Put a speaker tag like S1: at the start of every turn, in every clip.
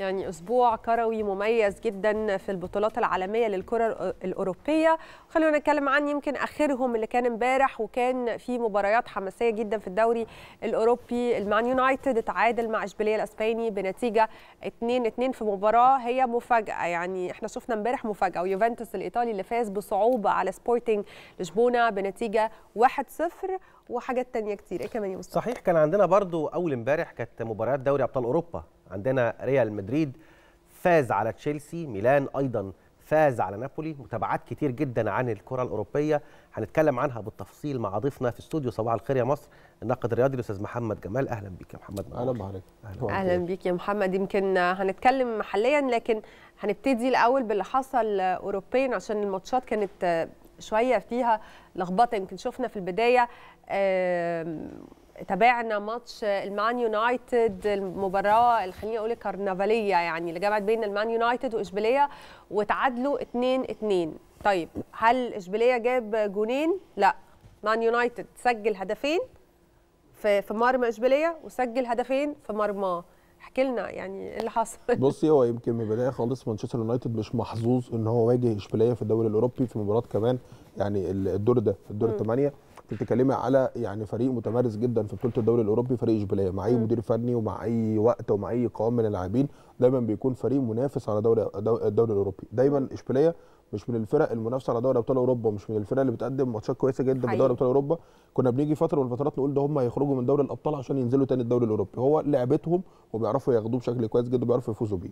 S1: يعني اسبوع كروي مميز جدا في البطولات العالميه للكره الاوروبيه خلونا نتكلم عن يمكن اخرهم اللي كان امبارح وكان في مباريات حماسيه جدا في الدوري الاوروبي المان يونايتد تعادل مع اشبيليه الاسباني بنتيجه 2-2 في مباراه هي مفاجاه يعني احنا شفنا امبارح مفاجاه ويوفنتوس الايطالي اللي فاز بصعوبه على سبورتنج لشبونه بنتيجه 1-0 وحاجات تانية كتير
S2: ايه كمان يا مصطفى صحيح كان عندنا برضو اول امبارح كانت مباريات دوري ابطال اوروبا عندنا ريال مدريد فاز على تشيلسي ميلان ايضا فاز على نابولي متابعات كتير جدا عن الكره الاوروبيه هنتكلم عنها بالتفصيل مع ضيفنا في استوديو صباح الخير يا مصر الناقد الرياضي الاستاذ محمد جمال اهلا بيك يا محمد اهلا بحضرتك اهلا,
S1: أهلاً بيك يا محمد يمكن هنتكلم محليا لكن هنبتدي الاول باللي حصل اوروبيا عشان الماتشات كانت شويه فيها لخبطه يمكن شفنا في البدايه تابعنا ماتش المان يونايتد المباراه اللي خليني اقول كرنفاليه يعني اللي جمعت بين المان يونايتد واشبيليه وتعادلوا 2 2 طيب هل اشبيليه جاب جونين لا مان يونايتد سجل هدفين في في مرمى اشبيليه وسجل هدفين في مرماه احكي لنا يعني ايه اللي حصل
S3: بصي هو يمكن من البدايه خالص مانشستر يونايتد مش محظوظ ان هو واجه اشبيليه في الدوري الاوروبي في مباراه كمان يعني الدور ده الدور الثمانيه بتتكلمي على يعني فريق متمرس جدا في بطوله الدوري الاوروبي فريق اشبيليه مع اي مدير فني ومع اي وقت ومع اي قوام من اللاعبين دايما بيكون فريق منافس على دوري الدوري الاوروبي دايما اشبيليه مش من الفرق المنافسه على دوري ابطال اوروبا مش من الفرق اللي بتقدم ماتشات كويسه جدا في دوري ابطال اوروبا كنا بنيجي فتره من الفترات نقول ده هم هيخرجوا من دوري الابطال عشان ينزلوا تاني الدوري الاوروبي هو لعبتهم وبيعرفوا ياخدوه بشكل كويس جدا وبيعرفوا يفوزوا بيه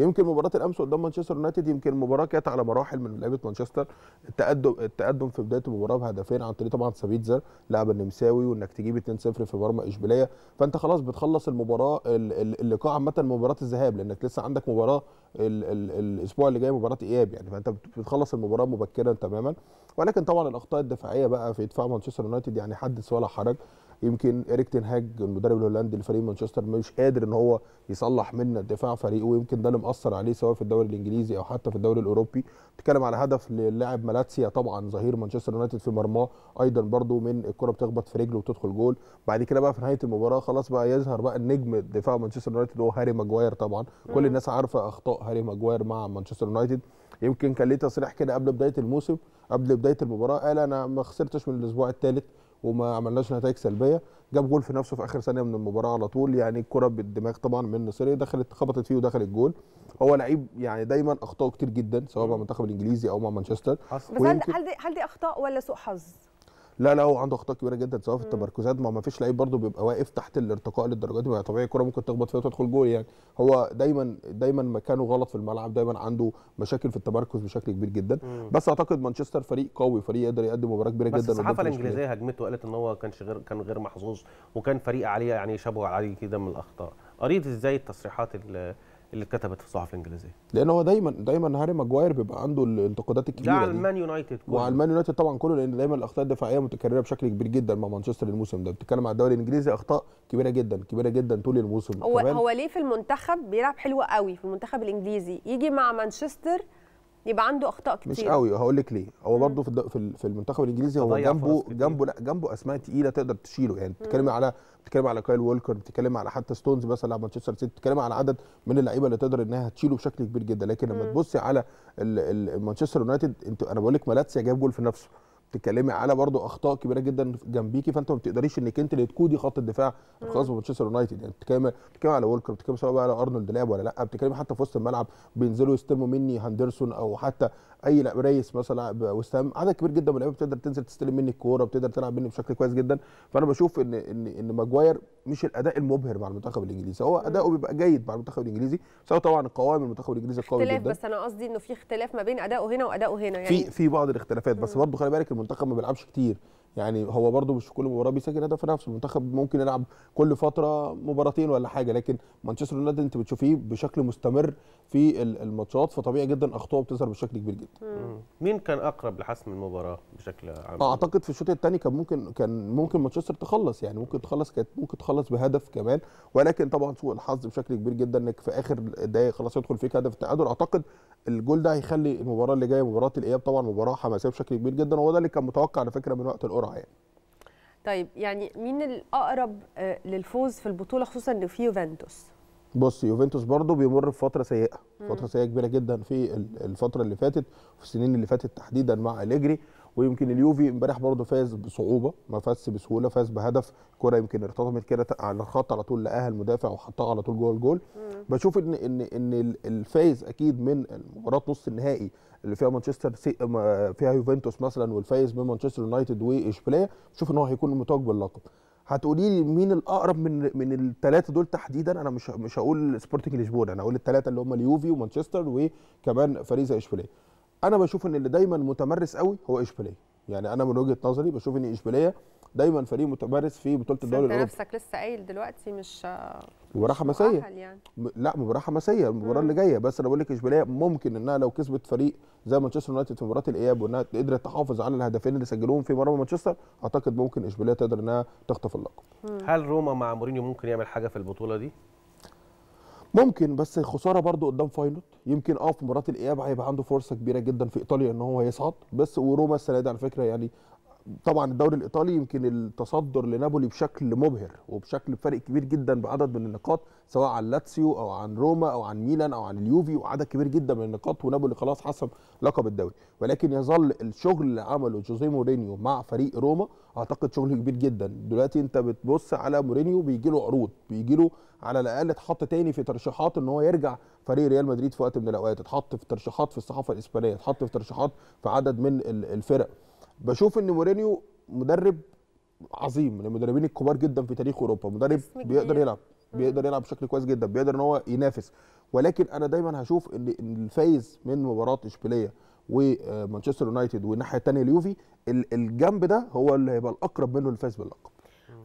S3: يمكن مباراه الامس قدام مانشستر يونايتد يمكن مباراه كانت على مراحل من لعيبه مانشستر التقدم التقدم في بدايه المباراه بهدفين عن طريق طبعا سبيتزر لاعب النمساوي وانك تجيب 2-0 في مرمى اشبيليه فانت خلاص بتخلص المباراه اللقاء عامه مباراه الذهاب لانك لسه عندك مباراه الـ الـ الاسبوع اللي جاي مباراه اياب يعني فانت بتخلص المباراه مبكرا تماما ولكن طبعا الاخطاء الدفاعيه بقى في دفاع مانشستر يونايتد يعني حدث ولا حرج يمكن اريك تنهاج المدرب الهولندي لفريق مانشستر مش قادر ان هو يصلح من دفاع فريقه ويمكن ده اللي مأثر عليه سواء في الدوري الانجليزي او حتى في الدوري الاوروبي بتتكلم على هدف للاعب مالاتسيا طبعا ظهير مانشستر يونايتد في مرماه ايضا برده من الكره بتخبط في رجله وتدخل جول بعد كده بقى في نهايه المباراه خلاص بقى يظهر بقى النجم دفاع مانشستر يونايتد هو هاري ماجواير طبعا كل الناس عارفه اخطاء هاري ماجواير مع مانشستر يونايتد يمكن كان ليه تصريح كده قبل بدايه الموسم قبل بدايه المباراه قال انا ما خسرتش من الاسبوع الثالث وما عملناش نتائج سلبيه جاب جول في نفسه في اخر ثانيه من المباراه على طول يعني الكره بالدماغ طبعا من نصيري دخلت خبطت فيه ودخل الجول هو لعيب يعني دايما اخطاء كتير جدا سواء مع المنتخب الانجليزي او مع مانشستر بس هل دي
S1: هل دي اخطاء ولا سوء حظ؟
S3: لا لا هو عنده اخطاء كبيره جدا سواء في التمركزات ما ما فيش لعيب برده بيبقى واقف تحت الارتقاء للدرجه دي طبيعي الكوره ممكن تخبط فيها وتدخل جول يعني هو دايما دايما مكانه غلط في الملعب دايما عنده مشاكل في التمركز بشكل كبير جدا مم. بس اعتقد مانشستر فريق قوي فريق يقدر يقدم مباراه كبيره جدا بس الصحافه الانجليزيه
S2: هجمته وقالت ان هو كانش غير كان غير محظوظ وكان فريق عليه يعني شبه عليه كده من الاخطاء قريت ازاي التصريحات اللي اللي اتكتبت في الصحف الانجليزيه
S3: لان هو دايما دايما هاري ماجواير بيبقى عنده الانتقادات الكبيره ده على المان
S2: يونايتد كله وعلى المان
S3: يونايتد طبعا كله لان دايما الاخطاء الدفاعيه متكرره بشكل كبير جدا مع مانشستر الموسم ده بتتكلم على الدوري الانجليزي اخطاء كبيره جدا كبيره جدا طول الموسم هو هو
S1: ليه في المنتخب بيلعب حلو قوي في المنتخب الانجليزي يجي مع مانشستر يبقى عنده اخطاء كتير مش قوي
S3: هقول لك ليه هو برضه في في المنتخب الانجليزي هو جنبه جنبه لا جنبه اسماء تقيله تقدر تشيله يعني بتتكلم على بتتكلم على كايل وولكر بتتكلم على حتى ستونز مثلا لاعب مانشستر سيتي بتتكلم على عدد من اللعيبه اللي تقدر انها تشيله بشكل كبير جدا لكن لما تبصي على مانشستر يونايتد انت انا بقول لك مالاتسيا جاب جول في نفسه تكلمي على برضه اخطاء كبيره جدا جنبيكي فانت ما بتقدريش انك انت اللي تقودي خط الدفاع الخاص بمانشستر يونايتد يعني بتتكلمي بتتكلمي على وولكر بتتكلمي سواء بقى على ارنولد لعب ولا لا بتتكلمي حتى في وسط الملعب بينزلوا يستلموا مني هاندرسون او حتى اي ريس مثلا وسام عدد كبير جدا من اللعيبه بتقدر تنزل تستلم مني الكوره بتقدر تلعب مني بشكل كويس جدا فانا بشوف ان ان ان ماجواير مش الاداء المبهر مع المنتخب الانجليزي هو اداؤه بيبقى جيد مع المنتخب الانجليزي سواء طبعا القوائم المنتخب الانجليزي قوي جدا بس
S1: انا قصدي انه في اختلاف ما بين اداؤه هنا واداؤه هنا يعني في
S3: في بعض الاختلافات بس برضه خلي بالك المنتخب ما بيلعبش كتير يعني هو برده مش كل مباراه بيسجل هدف في نفسه المنتخب ممكن يلعب كل فتره مباراتين ولا حاجه لكن مانشستر يونايتد انت بتشوفيه بشكل مستمر في الماتشات فطبيعي جدا اخطاءه بتظهر بشكل كبير
S2: جدا مين كان اقرب لحسم المباراه بشكل عام اعتقد
S3: في الشوط الثاني كان ممكن كان ممكن مانشستر تخلص يعني ممكن تخلص كانت ممكن تخلص بهدف كمان ولكن طبعا سوء الحظ بشكل كبير جدا انك في اخر دقائق خلاص يدخل فيك هدف التعادل اعتقد الجول ده هيخلي المباراه اللي جايه مباراه الاياب طبعا مباراه حماسيه بشكل كبير جدا وهو ده اللي كان متوقع على فكره من وقت القرعه يعني
S1: طيب يعني مين الاقرب آه، للفوز في البطوله خصوصا ان في يوفنتوس
S3: بص يوفنتوس برضه بيمر بفتره سيئه فتره سيئه كبيره جدا في الفتره اللي فاتت في السنين اللي فاتت تحديدا مع اليجري ويمكن اليوفي امبارح برضه فاز بصعوبه ما فازش بسهوله فاز بهدف كره يمكن ارتطمت كده على الخط على طول لقاها المدافع وحطها على طول جوه الجول بشوف ان ان ان الفايز اكيد من مباراه نص النهائي اللي فيها مانشستر سي... فيها يوفنتوس مثلا والفايز من مانشستر يونايتد واشبيليه بشوف ان هو هيكون متوج باللقب هتقولي لي مين الاقرب من من الثلاثه دول تحديدا انا مش مش هقول سبورتنج لشبونه انا هقول الثلاثه اللي هم اليوفي ومانشستر وكمان فريزه اشبيليه انا بشوف ان اللي دايما متمرس قوي هو اشبيليه يعني انا من وجهه نظري بشوف ان اشبيليه دايما فريق متمرس في بطوله الدوري الاوروبي نفسك
S1: لسه قايل دلوقتي مش مباراه حماسيه يعني.
S3: لا مباراه حماسيه المباراه اللي جايه بس انا بقول لك اشبيليه ممكن انها لو كسبت فريق زي مانشستر يونايتد في مباراه الاياب وانها قدرت تحافظ على الهدفين اللي سجلوهم في مباراه مانشستر اعتقد ممكن اشبيليه تقدر انها تخطف اللقب
S2: هل روما مع مورينيو ممكن يعمل حاجه في البطوله دي
S3: ممكن بس خساره برضو قدام فاينوت يمكن اه في مباراه الاياب هيبقى عنده فرصه كبيره جدا في ايطاليا ان هو يصعد بس وروما السنه دي على فكره يعني طبعا الدوري الايطالي يمكن التصدر لنابولي بشكل مبهر وبشكل بفرق كبير جدا بعدد من النقاط سواء عن لاتسيو او عن روما او عن ميلان او عن اليوفي وعدد كبير جدا من النقاط ونابولي خلاص حسم لقب الدوري ولكن يظل الشغل اللي عمله جوزيه مورينيو مع فريق روما اعتقد شغل كبير جدا دلوقتي انت بتبص على مورينيو بيجي له عروض بيجي له على الاقل اتحط تاني في ترشيحات ان هو يرجع فريق ريال مدريد في وقت من الاوقات اتحط في ترشيحات في الصحافه الاسبانيه اتحط في ترشيحات في عدد من الفرق بشوف ان مورينيو مدرب عظيم من المدربين الكبار جدا في تاريخ اوروبا مدرب بيقدر يلعب بيقدر يلعب بشكل كويس جدا بيقدر ان هو ينافس ولكن انا دايما هشوف ان الفايز من مباراه اشبيليه ومانشستر يونايتد والناحيه الثانيه اليوفي الجنب ده هو اللي هيبقى الاقرب منه للفاز باللقب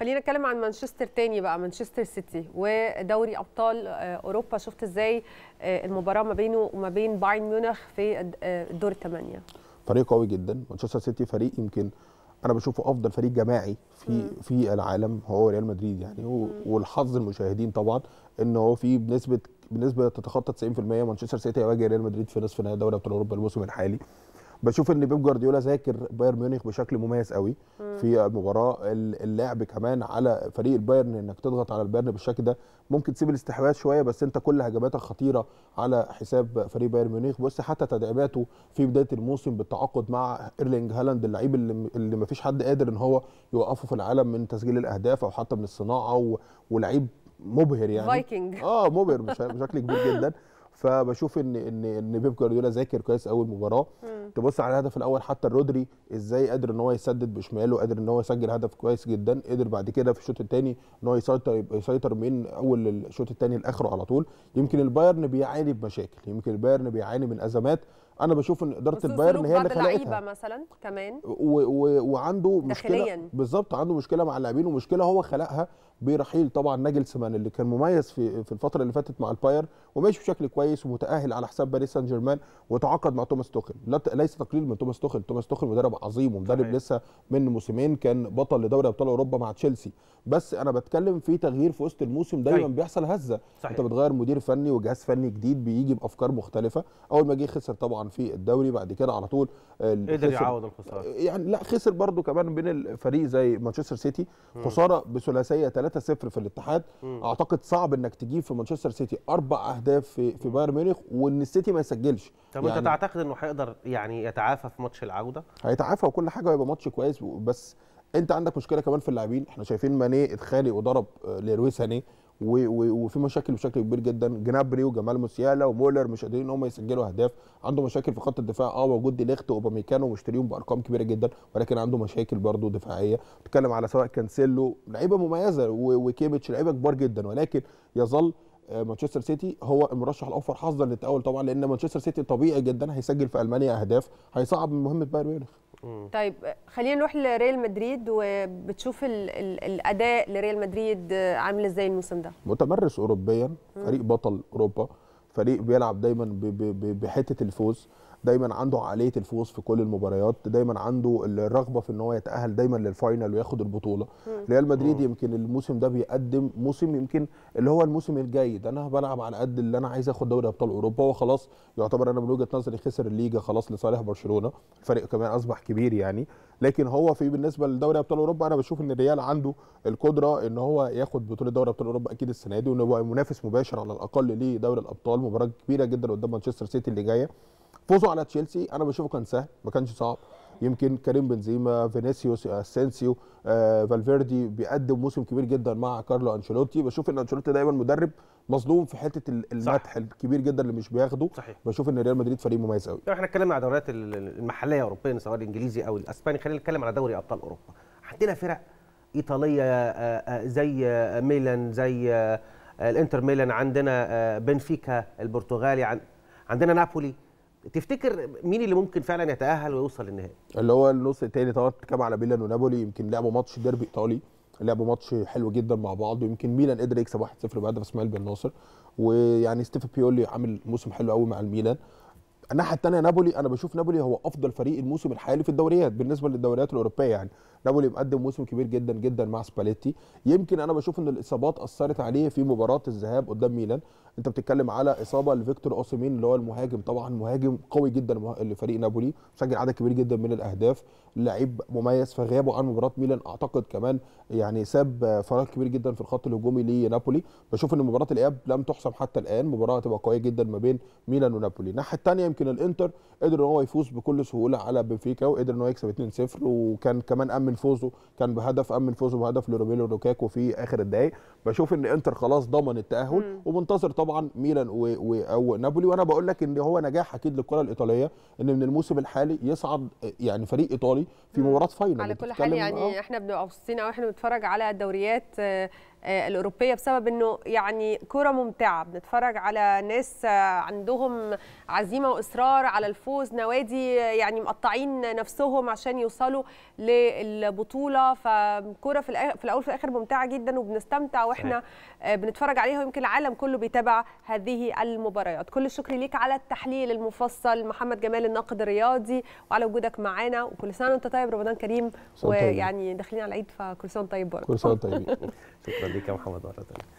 S1: خلينا نتكلم عن مانشستر تاني بقى مانشستر سيتي ودوري ابطال آه، اوروبا شفت ازاي آه، المباراه ما بينه وما بين بايرن ميونخ في الدور آه، الثمانيه
S3: فريق قوي جدا مانشستر سيتي فريق يمكن انا بشوفه افضل فريق جماعي في في العالم هو ريال مدريد يعني والحظ المشاهدين طبعا ان هو في بنسبه بنسبه تتخطى 90% مانشستر سيتي يواجه ريال مدريد في نصف نهائي دوري ابطال اوروبا الموسم الحالي بشوف ان بيب جوارديولا ذاكر بايرن ميونخ بشكل مميز قوي مم. في المباراه اللعب كمان على فريق البايرن انك تضغط على البايرن بالشكل ده ممكن تسيب الاستحواذ شويه بس انت كل هجماتك خطيره على حساب فريق بايرن ميونخ بص حتى تدعيماته في بدايه الموسم بالتعاقد مع ايرلينج هالاند اللعيب اللي, اللي ما فيش حد قادر ان هو يوقفه في العالم من تسجيل الاهداف او حتى من الصناعه ولعيب مبهر يعني فايكنج اه مبهر بشكل كبير جدا فبشوف ان ان ان بيب جوارديولا ذاكر كويس اول مباراه تبص على الهدف الاول حتى الرودري ازاي قادر ان هو يسدد بشماله قادر ان هو يسجل هدف كويس جدا قدر بعد كده في الشوط الثاني ان هو يسيطر يسيطر من اول الشوط الثاني لاخره على طول يمكن البايرن بيعاني بمشاكل يمكن البايرن بيعاني من ازمات انا بشوف ان اداره البايرن هي اللي خلقتها
S1: مثلا كمان
S3: وعنده مشكله بالظبط عنده مشكله مع اللاعبين ومشكله هو خلقها برحيل طبعا ناجلسمان اللي كان مميز في في الفتره اللي فاتت مع الباير وماشي بشكل كويس ومتاهل على حساب باريس سان جيرمان وتعاقد مع توماس توخل ليس تقليل من توماس توخيل توماس توخيل مدرب عظيم ومدرب لسه من موسمين كان بطل لدوري ابطال اوروبا مع تشيلسي بس انا بتكلم في تغيير في وسط الموسم دايما صحيح. بيحصل هزه صحيح. انت بتغير مدير فني وجهاز فني جديد بيجي بافكار مختلفه اول ما جه خسر طبعا في الدوري بعد كده على طول آه، قدر يعوض الخساره يعني لا خسر برده كمان بين الفريق زي مانشستر سيتي خساره بثلاثيه 3-0 في الاتحاد م. اعتقد صعب انك تجيب في مانشستر سيتي اربع اهداف في في بايرن ميونخ وان السيتي ما يسجلش طب يعني انت
S2: تعتقد انه هيقدر يعني يتعافى في ماتش العوده
S3: هيتعافى وكل حاجه هيبقى ماتش كويس بس انت عندك مشكله كمان في اللاعبين احنا شايفين ماني اتخانق وضرب آه، لرويس سانيه وفي مشاكل بشكل كبير جدا جنابري وجمال موسيالا ومولر مش قادرين ان هم يسجلوا اهداف عنده مشاكل في خط الدفاع اه وجود دي ليخت وأوباميكانو ومشتريهم بارقام كبيره جدا ولكن عنده مشاكل برضه دفاعيه بتتكلم على سواء كانسيلو لعيبه مميزه وكيميتش لعيبه كبار جدا ولكن يظل آه، مانشستر سيتي هو المرشح الاوفر حظا للتاول طبعا لان مانشستر سيتي طبيعي جدا هيسجل في المانيا اهداف هيصعب من مهمه بايرن ميونخ مم.
S1: طيب خلينا نروح لريال مدريد وبتشوف الـ الـ الاداء لريال مدريد عامل ازاي الموسم ده
S3: متمرس اوروبيا فريق بطل اوروبا فريق بيلعب دايما بحته الفوز دايما عنده عقليه الفوز في كل المباريات دايما عنده الرغبه في ان هو يتاهل دايما للفاينل وياخد البطوله ريال مدريد يمكن الموسم ده بيقدم موسم يمكن اللي هو الموسم الجيد انا بلعب على قد اللي انا عايز اخد دوري ابطال اوروبا وخلاص يعتبر انا من وجهه نظري خسر الليجا خلاص لصالح برشلونه الفريق كمان اصبح كبير يعني لكن هو في بالنسبه لدوري ابطال اوروبا انا بشوف ان الريال عنده القدره ان هو ياخد بطوله دوري ابطال اوروبا اكيد السنه دي وان هو منافس مباشر على الاقل لدوري الابطال مباراه كبيره جدا قدام مانشستر سيتي اللي جايه فوزه على تشيلسي انا بشوفه كان سهل ما كانش صعب يمكن كريم بنزيما فينيسيوس اسينسيو آه، فالفيردي بيقدم موسم كبير جدا مع كارلو انشيلوتي بشوف ان انشيلوتي دايما مدرب مظلوم في حته المدح الكبير جدا اللي مش بياخده صحيح. بشوف ان ريال مدريد فريق مميز قوي
S2: احنا اتكلمنا على الدوريات المحليه اوروبيا سواء الانجليزي او الاسباني خلينا نتكلم على دوري ابطال اوروبا عندنا فرق ايطاليه آه، آه، زي آه، ميلان زي الانتر ميلان عندنا بنفيكا
S3: البرتغالي عندنا نابولي
S2: تفتكر مين اللي ممكن فعلا يتاهل ويوصل للنهائي
S3: اللي هو النص الثاني طبعا كام على ميلان ونابولي يمكن لعبوا ماتش ديربي ايطالي لعبوا ماتش حلو جدا مع بعض ويمكن ميلان قدر يكسب 1-0 بهدف اسماعيل بن ناصر ويعني ستيفن بيولي عامل موسم حلو قوي مع الميلان الناحيه الثانيه نابولي انا بشوف نابولي هو افضل فريق الموسم الحالي في الدوريات بالنسبه للدوريات الاوروبيه يعني نابولي مقدم موسم كبير جدا جدا مع سباليتي يمكن انا بشوف ان الاصابات اثرت عليه في مباراه الذهاب قدام ميلان انت بتتكلم على اصابه لفيكتور اوسيمين اللي هو المهاجم طبعا مهاجم قوي جدا لفريق نابولي سجل عدد كبير جدا من الاهداف لعيب مميز فغيابه عن مباراه ميلان اعتقد كمان يعني ساب فراغ كبير جدا في الخط الهجومي لنابولي بشوف ان مباراه الاياب لم تحسم حتى الان مباراه هتبقى قويه جدا ما بين ميلان ونابولي الناحيه الثانيه يمكن الانتر قدر ان هو يفوز بكل سهوله على بنفيكا وقدر ان هو يكسب 2-0 وكان كمان امن امن فوزه كان بهدف امن فوزه بهدف لروميلو لوكاكو في اخر الدقائق بشوف ان انتر خلاص ضمن التاهل ومنتظر طبعا ميلان او نابولي وانا بقول لك ان هو نجاح اكيد للكره الايطاليه ان من الموسم الحالي يصعد يعني فريق ايطالي في مباراه فاينل على كل حال يعني أوه.
S1: احنا بنبقى مبسوطين قوي احنا بنتفرج على الدوريات آه، آه، الاوروبيه بسبب انه يعني كره ممتعه بنتفرج على ناس آه، عندهم عزيمه واصرار على الفوز نوادي آه، يعني مقطعين نفسهم عشان يوصلوا للبطوله فكره في, الاول وفي الاخر ممتعه جدا وبنستمتع واحنا صحيح. بنتفرج عليها ويمكن العالم كله بيتابع هذه المباريات كل الشكر ليك على التحليل المفصل محمد جمال الناقد الرياضي وعلى وجودك معانا وكل سنه وانت طيب رمضان كريم ويعني داخلين على العيد فكل سنه طيب برضه كل سنه طيب شكرا ليك يا محمد مرة ثانية